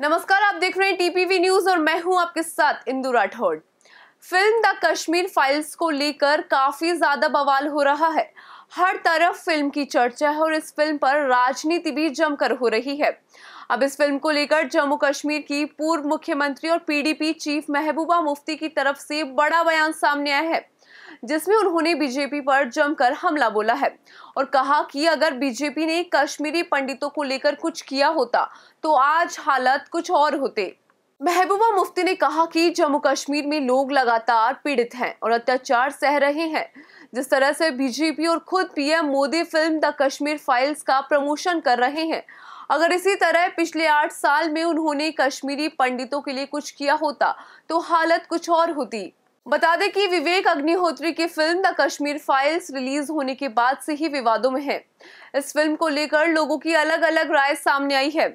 नमस्कार आप देख रहे हैं टीपीवी न्यूज और मैं हूं आपके साथ Indu Rathore film The Kashmir Files को लेकर काफी ज्यादा बवाल हो रहा है हर तरफ फिल्म की चर्चा है और इस फिल्म पर राजनीति भी जमकर हो रही है अब इस फिल्म को लेकर जम्मू कश्मीर की पूर्व मुख्यमंत्री और पीडीपी चीफ महबूबा मुफ्ती की तरफ से बड़ा बयान सामने आया है जिसमें उन्होंने बीजेपी पर जमकर हमला बोला है और कहा कि अगर बीजेपी ने कश्मीरी पंडितों को लेकर कुछ किया होता तो आज हालत कुछ और होते महबूबा मुफ्ती ने कहा कि जम्मू कश्मीर में लोग लगातार पीड़ित हैं और अत्याचार सह रहे हैं जिस तरह से बीजेपी और खुद PM Modi film The Kashmir Files का प्रमोशन कर रहे हैं अगर इसी तरह पिछले आठ साल में उन्होंने कश्मीरी पंडितों के लिए कुछ किया होता तो हालत कुछ और होती बता दें कि विवेक अग्निहोत्री की film The Kashmir Files release होने के बाद से ही विवादों में है इस फिल्म को लेकर लोगों की अलग अलग राय सामने आई है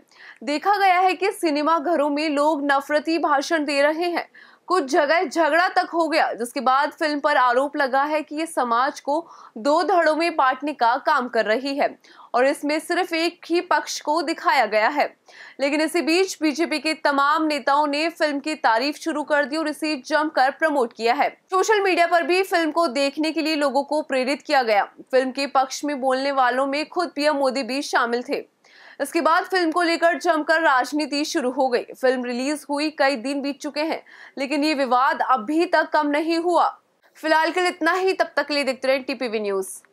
देखा गया है कि सिनेमा घरों में लोग नफरती भाषण दे रहे हैं कुछ जगह झगड़ा तक हो गया जिसके बाद फिल्म पर आरोप लगा है कि ये समाज को दो धड़ों में बांटने का काम कर रही है और इसमें सिर्फ एक ही पक्ष को दिखाया गया है लेकिन इसी बीच बीजेपी के तमाम नेताओं ने फिल्म की तारीफ शुरू कर दी और इसे जमकर प्रमोट किया है सोशल मीडिया पर भी फिल्म को देखने के लिए लोगों को प्रेरित किया गया फिल्म के पक्ष में बोलने वालों में खुद पीएम मोदी भी शामिल थे इसके बाद फिल्म को लेकर जमकर राजनीति शुरू हो गई फिल्म रिलीज हुई कई दिन बीत चुके हैं लेकिन ये विवाद अभी तक कम नहीं हुआ फिलहाल के लिए इतना ही तब तक के लिए देखते रहे टीपीवी न्यूज़